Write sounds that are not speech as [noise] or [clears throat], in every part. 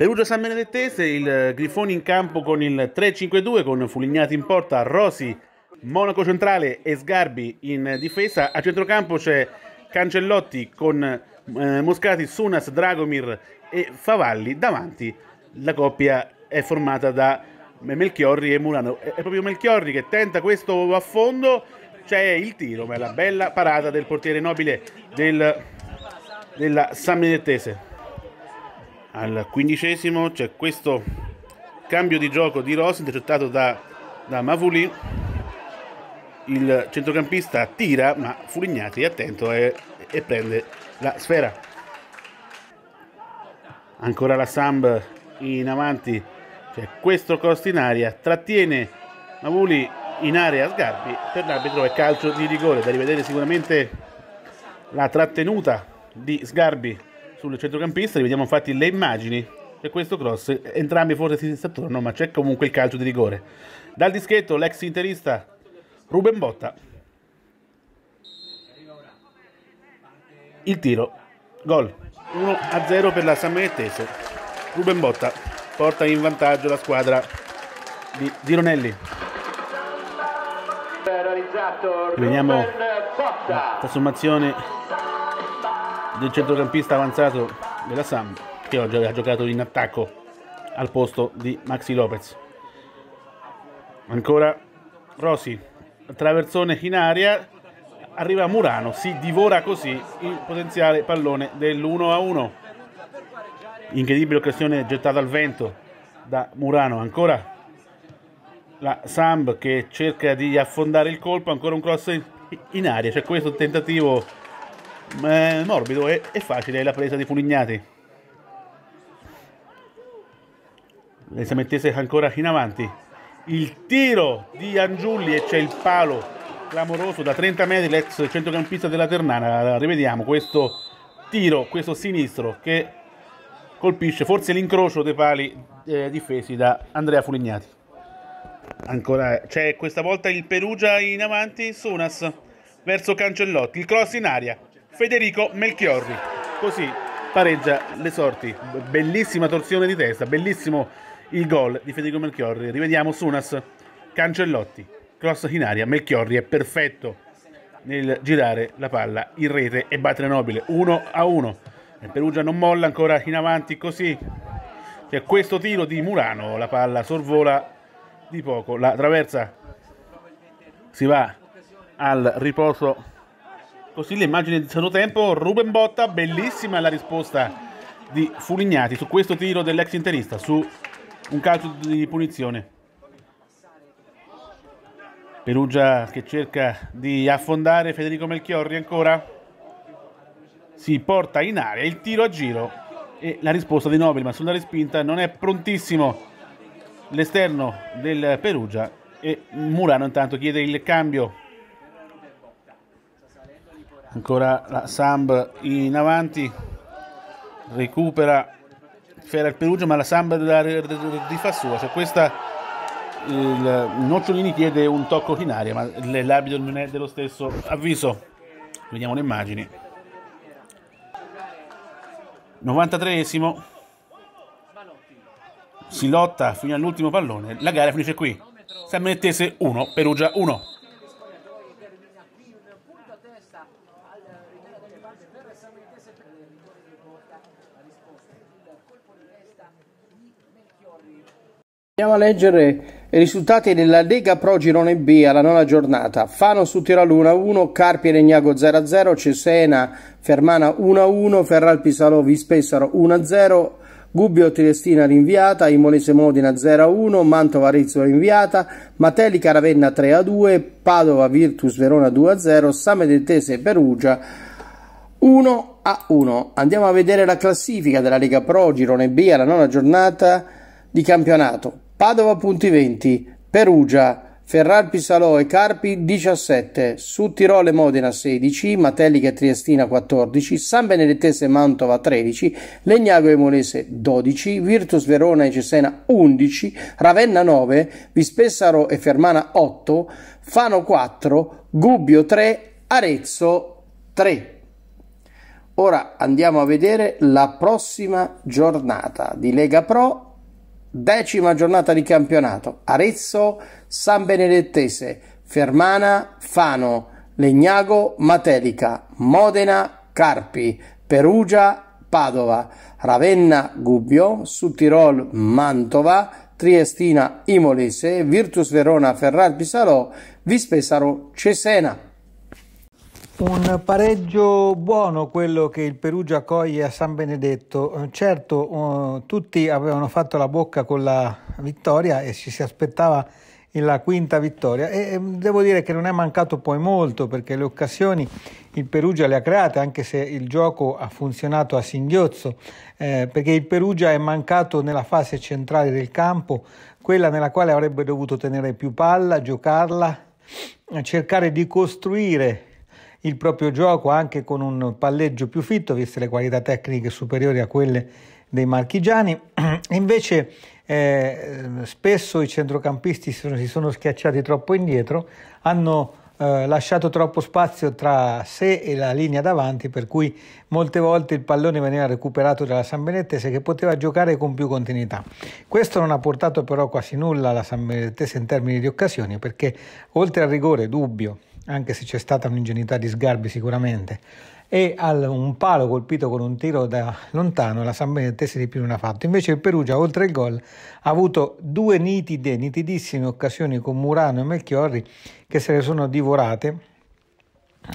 Perugia San Benedettese, il eh, Grifoni in campo con il 3-5-2 con Fulignati in porta, Rosi, Monaco centrale e Sgarbi in difesa. A centrocampo c'è Cancellotti con eh, Moscati, Sunas, Dragomir e Favalli. Davanti la coppia è formata da Melchiorri e Murano. È proprio Melchiorri che tenta questo a fondo. C'è il tiro, ma è la bella parata del portiere nobile del, della San Benedettese al quindicesimo c'è questo cambio di gioco di Rossi intercettato da, da Mavuli il centrocampista tira ma Fulignati è attento e, e prende la sfera ancora la Samb in avanti c'è questo costo in aria trattiene Mavuli in area Sgarbi per l'arbitro è calcio di rigore da rivedere sicuramente la trattenuta di Sgarbi sul centrocampista, rivediamo infatti le immagini e questo cross, entrambi forse si saturano, ma c'è comunque il calcio di rigore. Dal dischetto l'ex interista Ruben Botta. Il tiro, gol 1-0 per la San Benettese. Ruben Botta porta in vantaggio la squadra di Gironelli. Vediamo la trasformazione del centrocampista avanzato della Sam che oggi aveva giocato in attacco al posto di Maxi Lopez. Ancora Rossi, traversone in aria, arriva Murano, si divora così il potenziale pallone dell'1 1. Incredibile occasione gettata al vento da Murano, ancora la Samb che cerca di affondare il colpo, ancora un cross in, aria, c'è questo tentativo eh, morbido e, e facile la presa di Fulignati. Le mettesse ancora in avanti. Il tiro di Angiulli e c'è il palo clamoroso da 30 metri l'ex centrocampista della Ternana. Rivediamo questo tiro, questo sinistro che colpisce forse l'incrocio dei pali eh, difesi da Andrea Fulignati. Ancora c'è questa volta il Perugia in avanti, Sunas verso Cancellotti, il cross in aria. Federico Melchiorri. Così pareggia le sorti. Bellissima torsione di testa, bellissimo il gol di Federico Melchiorri. Rivediamo Sunas, Cancellotti, cross in aria, Melchiorri è perfetto nel girare la palla in rete e battere Nobile 1 a 1. Il Perugia non molla ancora in avanti così. C'è questo tiro di Murano, la palla sorvola di poco, la traversa si va al riposo così le immagini di secondo tempo. Ruben Botta, bellissima la risposta di Fulignati su questo tiro dell'ex interista, su un calcio di punizione. Perugia che cerca di affondare Federico Melchiorri ancora. Si porta in aria il tiro a giro e la risposta di Nobili, ma sulla respinta non è prontissimo l'esterno del Perugia e Murano intanto chiede il cambio ancora la Samb in avanti recupera Fera il Perugia ma la Samb la rifà sua cioè questa il Nocciolini chiede un tocco in aria ma l'abito non è dello stesso avviso vediamo le immagini 93esimo si lotta fino all'ultimo pallone la gara finisce qui San Menettese 1 Perugia 1 Andiamo a leggere i risultati della Lega Pro Girone B alla nona giornata. Fano su Tiraluna 1, Carpi e Regnago 0-0, Cesena Fermana 1-1, Ferral Pisalo Vispessaro 1-0, Gubbio Triestina rinviata, Imolese Modina 0-1, Mantova Rizzo rinviata, Matelli Caravenna 3-2, Padova Virtus Verona 2-0, Same Samedettese Perugia 1-1. Andiamo a vedere la classifica della Lega Pro Girone B alla nona giornata di campionato. Padova punti 20, Perugia, Ferrar Pisalò e Carpi 17, su Tirole Modena 16, Matelica e Triestina 14, San Benedettese e Mantova 13, Legnago e Molese 12, Virtus Verona e Cesena 11, Ravenna 9, Vispessaro e Fermana 8, Fano 4, Gubbio 3, Arezzo 3. Ora andiamo a vedere la prossima giornata di Lega Pro decima giornata di campionato. Arezzo, San Benedettese, Fermana, Fano, Legnago, Matelica, Modena, Carpi, Perugia, Padova, Ravenna, Gubbio, Suttirol, Mantova, Triestina, Imolese, Virtus Verona, Ferrar Pisalò, Vispesaro, Cesena. Un pareggio buono quello che il Perugia accoglie a San Benedetto. Certo, eh, tutti avevano fatto la bocca con la vittoria e ci si aspettava la quinta vittoria e devo dire che non è mancato poi molto perché le occasioni il Perugia le ha create anche se il gioco ha funzionato a singhiozzo eh, perché il Perugia è mancato nella fase centrale del campo quella nella quale avrebbe dovuto tenere più palla, giocarla cercare di costruire il proprio gioco anche con un palleggio più fitto, viste le qualità tecniche superiori a quelle dei marchigiani. [clears throat] Invece eh, spesso i centrocampisti si sono, schiacciati troppo indietro, hanno eh, lasciato troppo spazio tra sé e la linea davanti, per cui molte volte il pallone veniva recuperato dalla San Benettese che poteva giocare con più continuità. Questo non ha portato però quasi nulla alla San Benettese in termini di occasioni, perché oltre al rigore dubbio, anche se c'è stata un'ingenuità di sgarbi sicuramente, e a un palo colpito con un tiro da lontano la San Benedettese di più non ha fatto. Invece il Perugia, oltre il gol, ha avuto due nitide, nitidissime occasioni con Murano e Melchiorri che se le sono divorate.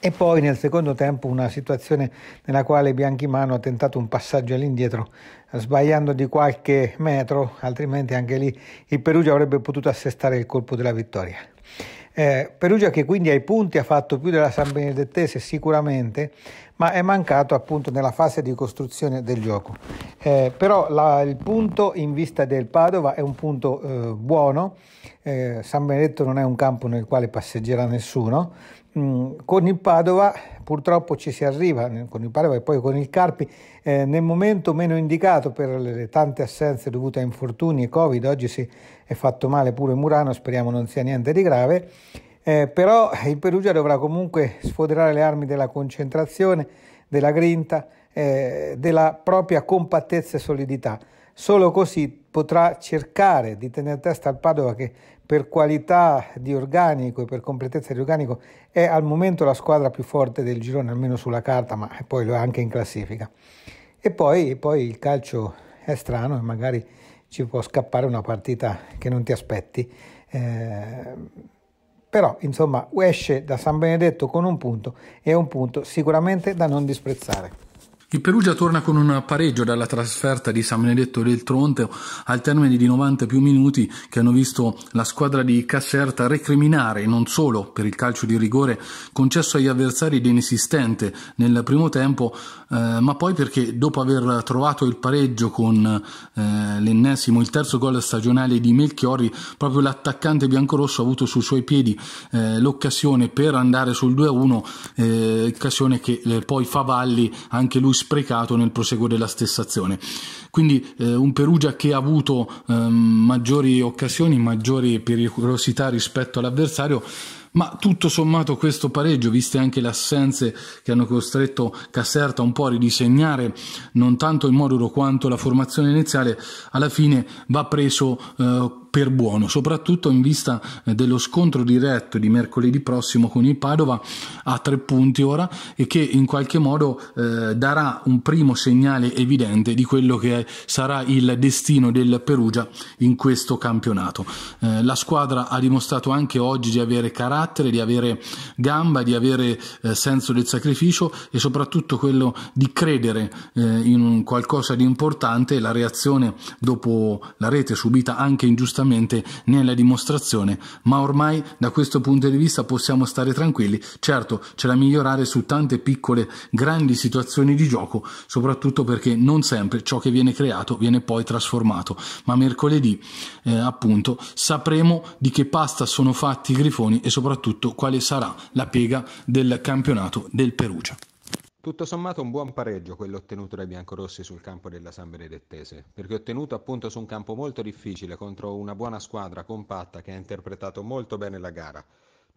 E poi nel secondo tempo una situazione nella quale Bianchimano ha tentato un passaggio all'indietro sbagliando di qualche metro, altrimenti anche lì il Perugia avrebbe potuto assestare il colpo della vittoria. Eh, Perugia che quindi ai punti ha fatto più della San Benedettese sicuramente, ma è mancato appunto nella fase di costruzione del gioco. Eh, però la, il punto in vista del Padova è un punto eh, buono, eh, San Benedetto non è un campo nel quale passeggerà nessuno, Mm, con il Padova purtroppo ci si arriva, con il Padova e poi con il Carpi, eh, nel momento meno indicato per le tante assenze dovute a infortuni e Covid, oggi si è fatto male pure Murano, speriamo non sia niente di grave, eh, però il Perugia dovrà comunque sfoderare le armi della concentrazione, della grinta, eh, della propria compattezza e solidità. Solo così potrà cercare di tenere a testa al Padova che per qualità di organico e per completezza di organico è al momento la squadra più forte del girone, almeno sulla carta, ma poi lo è anche in classifica. E poi, poi il calcio è strano e magari ci può scappare una partita che non ti aspetti. Eh, però insomma esce da San Benedetto con un punto e un punto sicuramente da non disprezzare. Il Perugia torna con un pareggio dalla trasferta di San Benedetto del Tronte al termine di 90 più minuti che hanno visto la squadra di Caserta recriminare non solo per il calcio di rigore concesso agli avversari di inesistente nel primo tempo, eh, ma poi perché dopo aver trovato il pareggio con eh, l'ennesimo, il terzo gol stagionale di Melchiori, proprio l'attaccante biancorosso ha avuto sui suoi piedi eh, l'occasione per andare sul 2-1, eh, occasione che eh, poi fa valli anche lui sprecato nel proseguo della stessa azione. Quindi eh, un Perugia che ha avuto eh, maggiori occasioni, maggiori pericolosità rispetto all'avversario, ma tutto sommato questo pareggio, viste anche le assenze che hanno costretto Caserta un po' a ridisegnare non tanto il modulo quanto la formazione iniziale, alla fine va preso eh, per buono, soprattutto in vista eh, dello scontro diretto di mercoledì prossimo con il Padova a tre punti ora e che in qualche modo eh, darà un primo segnale evidente di quello che sarà il destino del Perugia in questo campionato. Eh, la squadra ha dimostrato anche oggi di avere carattere, di avere gamba, di avere eh, senso del sacrificio e soprattutto quello di credere eh, in qualcosa di importante. La reazione dopo la rete subita anche ingiustamente assolutamente nella dimostrazione, ma ormai da questo punto di vista possiamo stare tranquilli. Certo, c'è da migliorare su tante piccole, grandi situazioni di gioco, soprattutto perché non sempre ciò che viene creato viene poi trasformato, ma mercoledì eh, appunto sapremo di che pasta sono fatti i grifoni e soprattutto quale sarà la piega del campionato del Perugia. Tutto sommato un buon pareggio quello ottenuto dai biancorossi sul campo della San Benedettese, perché ottenuto appunto su un campo molto difficile contro una buona squadra compatta che ha interpretato molto bene la gara.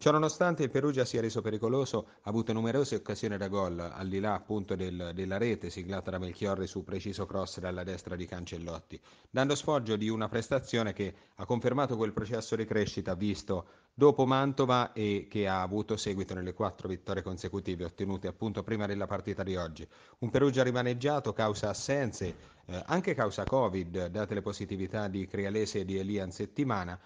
Ciononostante il Perugia si è reso pericoloso, ha avuto numerose occasioni da gol, al di là appunto del, della rete siglata da Melchiorri su preciso cross dalla destra di Cancellotti, dando sfoggio di una prestazione che ha confermato quel processo di crescita visto dopo Mantova e che ha avuto seguito nelle quattro vittorie consecutive ottenute appunto prima della partita di oggi. Un Perugia rimaneggiato causa assenze, eh, anche causa Covid, date le positività di Crialese e di Elian settimana,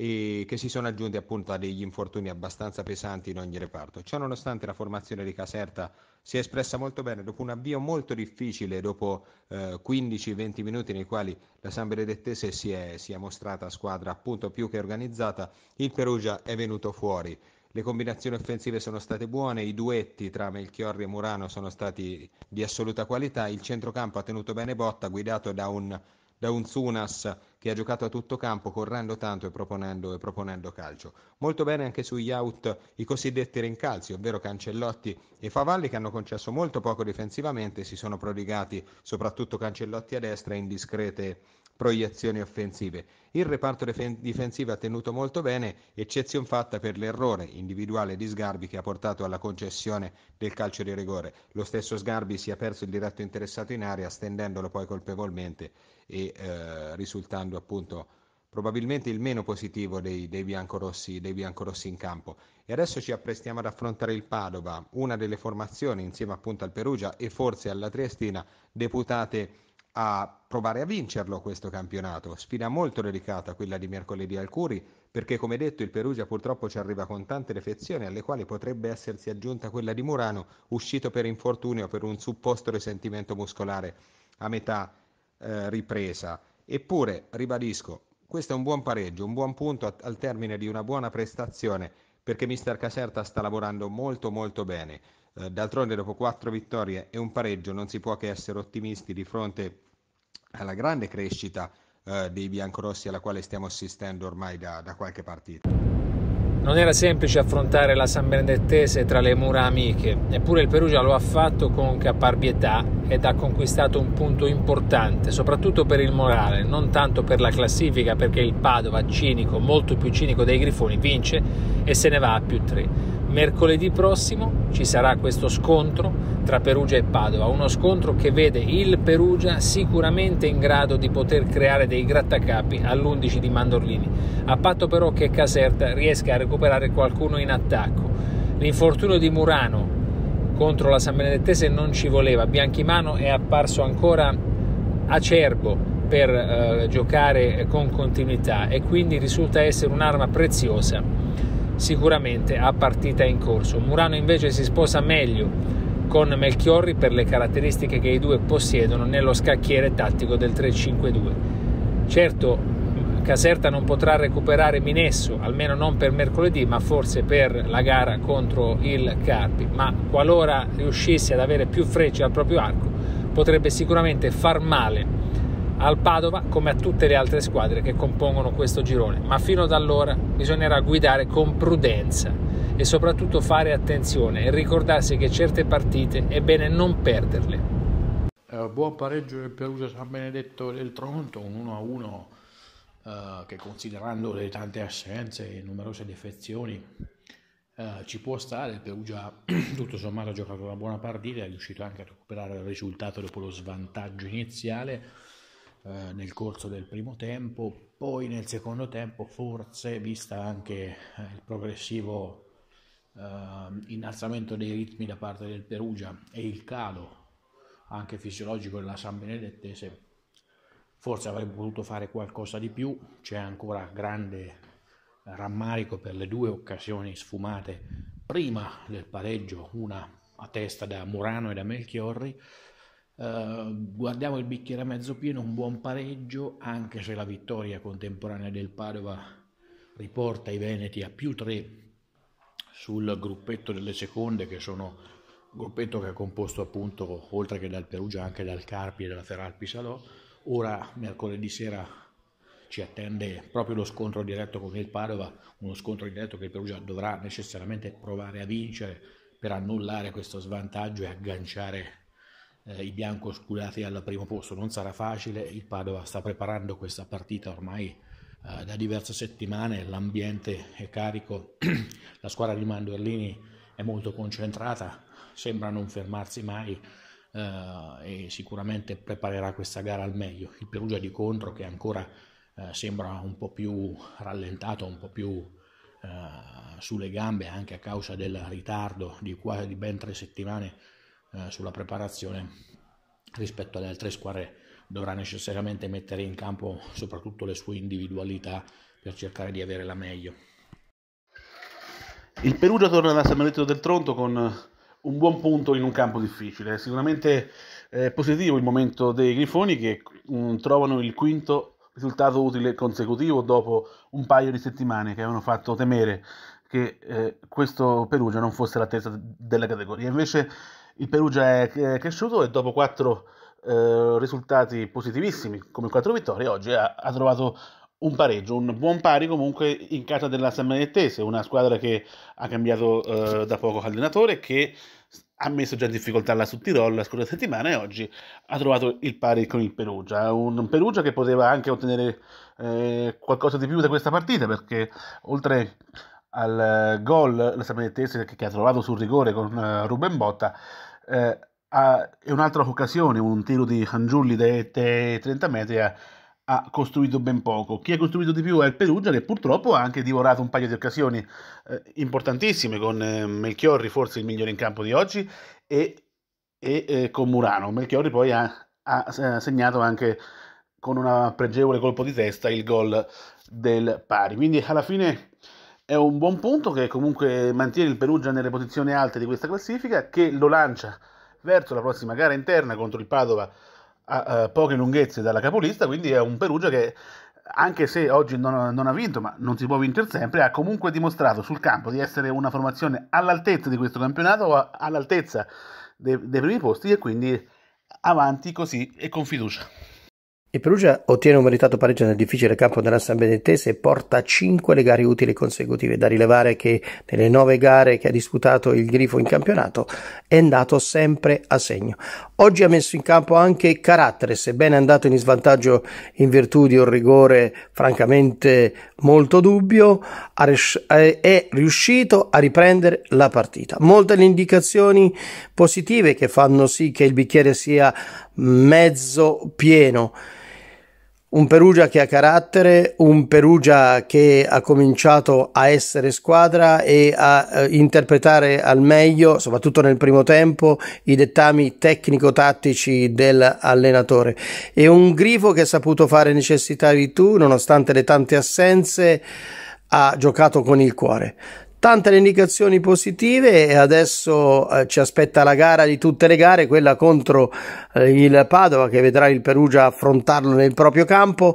e che si sono aggiunti appunto a degli infortuni abbastanza pesanti in ogni reparto. Ciononostante la formazione di Caserta si è espressa molto bene dopo un avvio molto difficile, dopo eh, 15-20 minuti nei quali la San Benedettese si è, si è mostrata squadra appunto più che organizzata, il Perugia è venuto fuori. Le combinazioni offensive sono state buone, i duetti tra Melchiorri e Murano sono stati di assoluta qualità, il centrocampo ha tenuto bene botta, guidato da un da un Zunas che ha giocato a tutto campo correndo tanto e proponendo, e proponendo calcio. Molto bene anche sugli out i cosiddetti rincalzi, ovvero Cancellotti e Favalli che hanno concesso molto poco difensivamente e si sono prodigati soprattutto Cancellotti a destra in discrete proiezioni offensive. Il reparto defen- difensivo ha tenuto molto bene, eccezion fatta per l'errore individuale di Sgarbi che ha portato alla concessione del calcio di rigore. Lo stesso Sgarbi si è perso il diretto interessato in area, stendendolo poi colpevolmente e eh, risultando appunto probabilmente il meno positivo dei, dei, biancorossi, dei biancorossi in campo. E adesso ci apprestiamo ad affrontare il Padova, una delle formazioni insieme appunto al Perugia e forse alla Triestina deputate a provare a vincerlo questo campionato. Sfida molto delicata quella di mercoledì al Curi, perché come detto il Perugia purtroppo ci arriva con tante defezioni alle quali potrebbe essersi aggiunta quella di Murano, uscito per infortunio per un supposto risentimento muscolare a metà eh, ripresa. Eppure, ribadisco, questo è un buon pareggio, un buon punto a, al termine di una buona prestazione perché Mister Caserta sta lavorando molto molto bene. Eh, d'altronde dopo quattro vittorie e un pareggio non si può che essere ottimisti di fronte alla grande crescita eh, dei biancorossi alla quale stiamo assistendo ormai da, da qualche partita. Non era semplice affrontare la San Benedettese tra le mura amiche, eppure il Perugia lo ha fatto con caparbietà ed ha conquistato un punto importante, soprattutto per il morale, non tanto per la classifica, perché il Padova, cinico, molto più cinico dei Grifoni, vince e se ne va a più tre mercoledì prossimo ci sarà questo scontro tra Perugia e Padova, uno scontro che vede il Perugia sicuramente in grado di poter creare dei grattacapi all'11 di Mandorlini, a patto però che Caserta riesca a recuperare qualcuno in attacco. L'infortunio di Murano contro la San Benedettese non ci voleva, Bianchimano è apparso ancora acerbo per eh, giocare con continuità e quindi risulta essere un'arma preziosa sicuramente a partita in corso. Murano invece si sposa meglio con Melchiorri per le caratteristiche che i due possiedono nello scacchiere tattico del 3-5-2. Certo, Caserta non potrà recuperare Minesso, almeno non per mercoledì, ma forse per la gara contro il Carpi, ma qualora riuscisse ad avere più frecce al proprio arco, potrebbe sicuramente far male al Padova come a tutte le altre squadre che compongono questo girone, ma fino ad allora bisognerà guidare con prudenza e soprattutto fare attenzione e ricordarsi che certe partite è bene non perderle. Eh, buon pareggio del Perugia San Benedetto del Tronto, un 1-1 eh, che considerando le tante assenze e numerose defezioni eh, ci può stare, il Perugia [clears throat] tutto sommato ha giocato una buona partita, è riuscito anche a recuperare il risultato dopo lo svantaggio iniziale eh, nel corso del primo tempo, poi nel secondo tempo forse, vista anche eh, il progressivo eh, innalzamento dei ritmi da parte del Perugia e il calo anche fisiologico della San Benedettese, forse avrebbe potuto fare qualcosa di più, c'è ancora grande rammarico per le due occasioni sfumate prima del pareggio, una a testa da Murano e da Melchiorri, eh, guardiamo il bicchiere a mezzo pieno, un buon pareggio, anche se la vittoria contemporanea del Padova riporta i Veneti a più 3 sul gruppetto delle seconde che sono un gruppetto che è composto appunto oltre che dal Perugia anche dal Carpi e dalla Feralpi Salò ora mercoledì sera ci attende proprio lo scontro diretto con il Padova uno scontro diretto che il Perugia dovrà necessariamente provare a vincere per annullare questo svantaggio e agganciare eh, i biancoscurati al primo posto. Non sarà facile, il Padova sta preparando questa partita ormai eh, da diverse settimane, l'ambiente è carico, [clears throat] la squadra di Mandorlini è molto concentrata, sembra non fermarsi mai eh, e sicuramente preparerà questa gara al meglio. Il Perugia di contro che ancora eh, sembra un po' più rallentato, un po' più eh, sulle gambe anche a causa del ritardo di, quasi, di ben tre settimane eh, sulla preparazione rispetto alle altre squadre dovrà necessariamente mettere in campo soprattutto le sue individualità per cercare di avere la meglio. Il Perugia torna da San Benedetto del Tronto con un buon punto in un campo difficile. Sicuramente eh, positivo il momento dei Grifoni che mm, trovano il quinto risultato utile consecutivo dopo un paio di settimane che avevano fatto temere che eh, questo Perugia non fosse la testa della categoria. Invece il Perugia è cresciuto e dopo quattro eh, risultati positivissimi, come quattro vittorie, oggi ha, ha, trovato un pareggio, un buon pari comunque in casa della Sammanettese, una squadra che ha cambiato eh, da poco allenatore, che ha messo già in difficoltà la Sudtirol la scorsa settimana e oggi ha trovato il pari con il Perugia, un Perugia che poteva anche ottenere eh, qualcosa di più da questa partita perché oltre al gol la Sammanettese che, che ha trovato sul rigore con uh, Ruben Botta eh, a, è un'altra occasione, un tiro di Hangiulli dai 30 metri ha, ha, costruito ben poco. Chi ha costruito di più è il Perugia che purtroppo ha anche divorato un paio di occasioni eh, importantissime con eh, Melchiorri, forse il migliore in campo di oggi, e, e eh, con Murano. Melchiorri poi ha, ha eh, segnato anche con un pregevole colpo di testa il gol del pari. Quindi alla fine è un buon punto che comunque mantiene il Perugia nelle posizioni alte di questa classifica, che lo lancia verso la prossima gara interna contro il Padova a, a eh, poche lunghezze dalla capolista, quindi è un Perugia che anche se oggi non, non, ha vinto, ma non si può vincere sempre, ha comunque dimostrato sul campo di essere una formazione all'altezza di questo campionato, all'altezza dei, dei primi posti e quindi avanti così e con fiducia. Il Perugia ottiene un meritato pareggio nel difficile campo della San Benedettese e porta 5 le gare utili consecutive. Da rilevare che nelle 9 gare che ha disputato il Grifo in campionato è andato sempre a segno. Oggi ha messo in campo anche carattere, sebbene è andato in svantaggio in virtù di un rigore francamente molto dubbio, eh, è riuscito a riprendere la partita. Molte le indicazioni positive che fanno sì che il bicchiere sia mezzo pieno. Un Perugia che ha carattere, un Perugia che ha cominciato a essere squadra e a eh, interpretare al meglio, soprattutto nel primo tempo, i dettami tecnico-tattici dell'allenatore. E un Grifo che ha saputo fare necessità di tu, nonostante le tante assenze, ha giocato con il cuore. Tante le indicazioni positive e adesso eh, ci aspetta la gara di tutte le gare, quella contro eh, il Padova che vedrà il Perugia affrontarlo nel proprio campo.